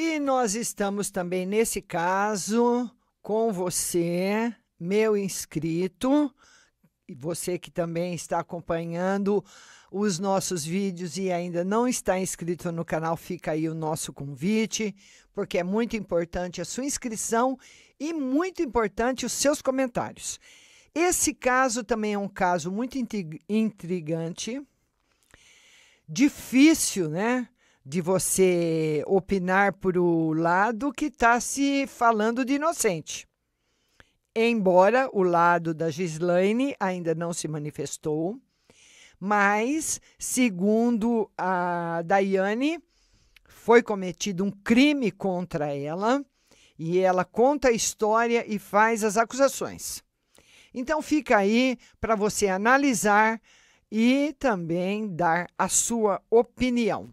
E nós estamos também, nesse caso, com você, meu inscrito, e você que também está acompanhando os nossos vídeos e ainda não está inscrito no canal, fica aí o nosso convite, porque é muito importante a sua inscrição e muito importante os seus comentários. Esse caso também é um caso muito intrigante, difícil, né? de você opinar por o lado que está se falando de inocente. Embora o lado da Gislaine ainda não se manifestou, mas, segundo a Daiane, foi cometido um crime contra ela e ela conta a história e faz as acusações. Então, fica aí para você analisar e também dar a sua opinião.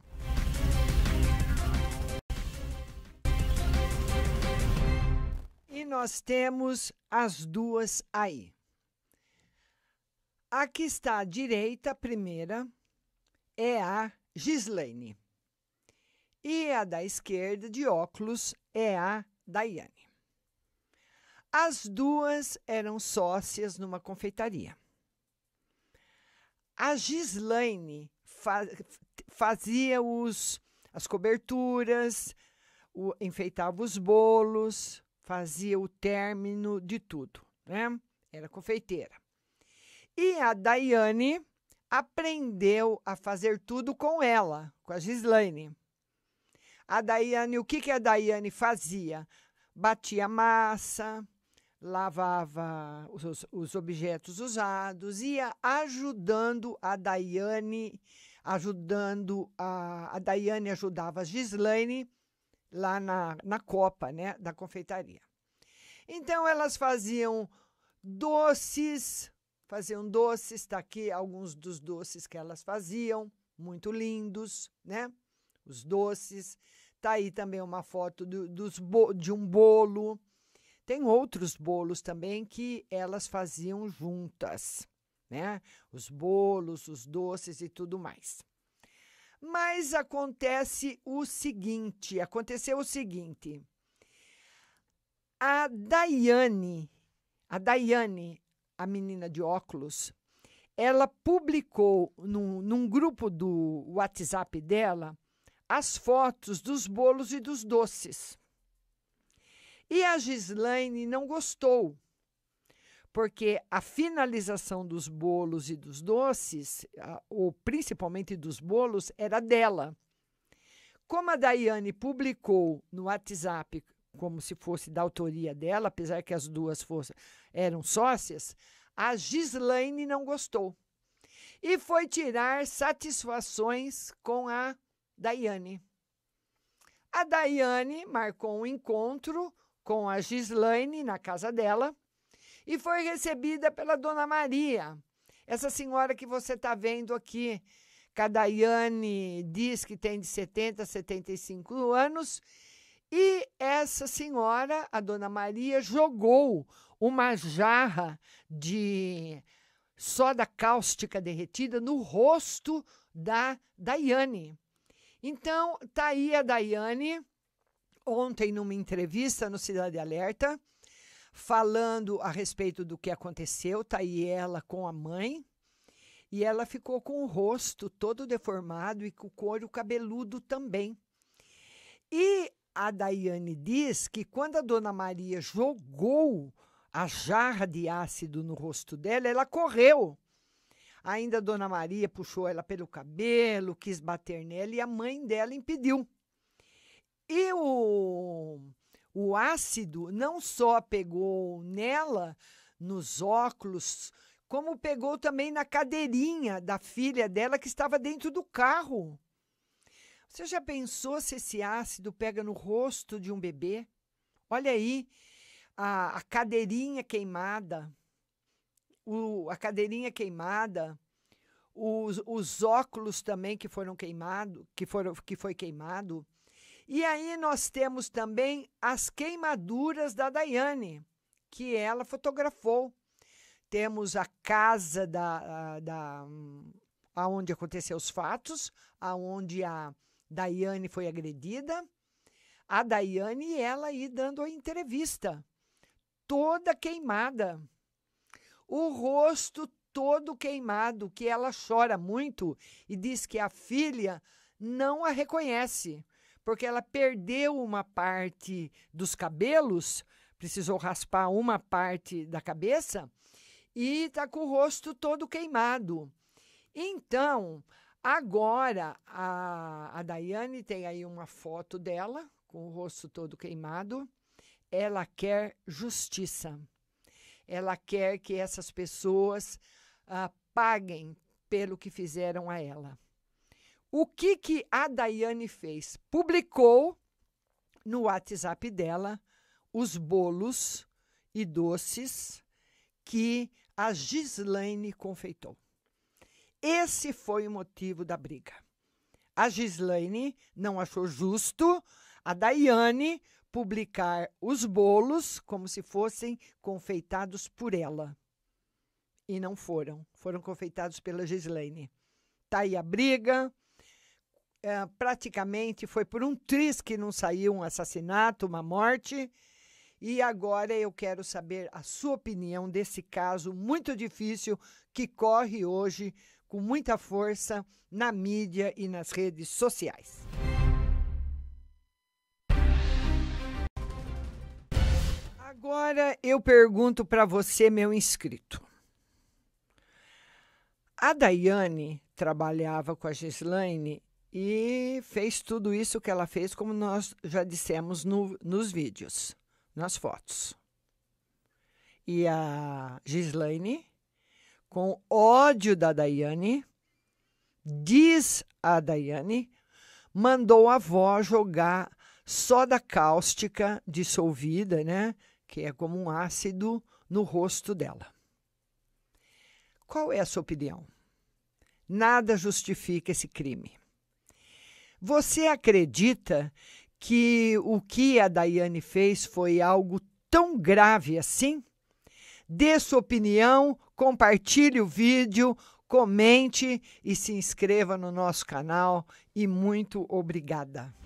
nós temos as duas aí. Aqui está à direita, a primeira, é a Gislaine. E a da esquerda, de óculos, é a Daiane. As duas eram sócias numa confeitaria. A Gislaine fazia os, as coberturas, o, enfeitava os bolos, fazia o término de tudo, né? Era confeiteira. E a Daiane aprendeu a fazer tudo com ela, com a Gislaine. A Daiane, o que, que a Daiane fazia? Batia massa, lavava os, os objetos usados, ia ajudando a Daiane, ajudando a, a Daiane ajudava a Gislaine lá na, na copa né, da confeitaria. Então elas faziam doces, faziam doces, está aqui alguns dos doces que elas faziam, muito lindos, né? Os doces. Está aí também uma foto do, dos de um bolo. Tem outros bolos também que elas faziam juntas, né? Os bolos, os doces e tudo mais. Mas acontece o seguinte: aconteceu o seguinte. A Daiane, a Daiane, a menina de óculos, ela publicou num, num grupo do WhatsApp dela as fotos dos bolos e dos doces. E a Gislaine não gostou porque a finalização dos bolos e dos doces, ou principalmente dos bolos, era dela. Como a Daiane publicou no WhatsApp, como se fosse da autoria dela, apesar que as duas fossem, eram sócias, a Gislaine não gostou e foi tirar satisfações com a Daiane. A Daiane marcou um encontro com a Gislaine na casa dela e foi recebida pela Dona Maria, essa senhora que você está vendo aqui. Cadaiane diz que tem de 70 a 75 anos. E essa senhora, a Dona Maria, jogou uma jarra de soda cáustica derretida no rosto da Daiane. Então, tá aí a Daiane, ontem numa entrevista no Cidade Alerta, falando a respeito do que aconteceu. Tá aí ela com a mãe. E ela ficou com o rosto todo deformado e com o couro cabeludo também. E a Daiane diz que quando a dona Maria jogou a jarra de ácido no rosto dela, ela correu. Ainda a dona Maria puxou ela pelo cabelo, quis bater nela e a mãe dela impediu. E o o ácido não só pegou nela, nos óculos, como pegou também na cadeirinha da filha dela que estava dentro do carro. Você já pensou se esse ácido pega no rosto de um bebê? Olha aí a, a cadeirinha queimada, o, a cadeirinha queimada, os, os óculos também que foram queimados, que, que foi queimado. E aí nós temos também as queimaduras da Daiane, que ela fotografou. Temos a casa da, da hum, aonde aconteceu os fatos, aonde a Daiane foi agredida. A Daiane e ela aí dando a entrevista, toda queimada. O rosto todo queimado, que ela chora muito e diz que a filha não a reconhece porque ela perdeu uma parte dos cabelos, precisou raspar uma parte da cabeça e está com o rosto todo queimado. Então, agora a, a Daiane tem aí uma foto dela com o rosto todo queimado. Ela quer justiça. Ela quer que essas pessoas ah, paguem pelo que fizeram a ela. O que, que a Daiane fez? Publicou no WhatsApp dela os bolos e doces que a Gislaine confeitou. Esse foi o motivo da briga. A Gislaine não achou justo a Daiane publicar os bolos como se fossem confeitados por ela. E não foram, foram confeitados pela Gislaine. Tá aí a briga é, praticamente foi por um tris que não saiu um assassinato, uma morte. E agora eu quero saber a sua opinião desse caso muito difícil que corre hoje com muita força na mídia e nas redes sociais. Agora eu pergunto para você, meu inscrito. A Daiane trabalhava com a Gislaine e fez tudo isso que ela fez, como nós já dissemos no, nos vídeos, nas fotos. E a Gislaine, com ódio da Daiane, diz a Daiane, mandou a avó jogar soda cáustica dissolvida, né? Que é como um ácido no rosto dela. Qual é a sua opinião? Nada justifica esse crime. Você acredita que o que a Daiane fez foi algo tão grave assim? Dê sua opinião, compartilhe o vídeo, comente e se inscreva no nosso canal. E muito obrigada.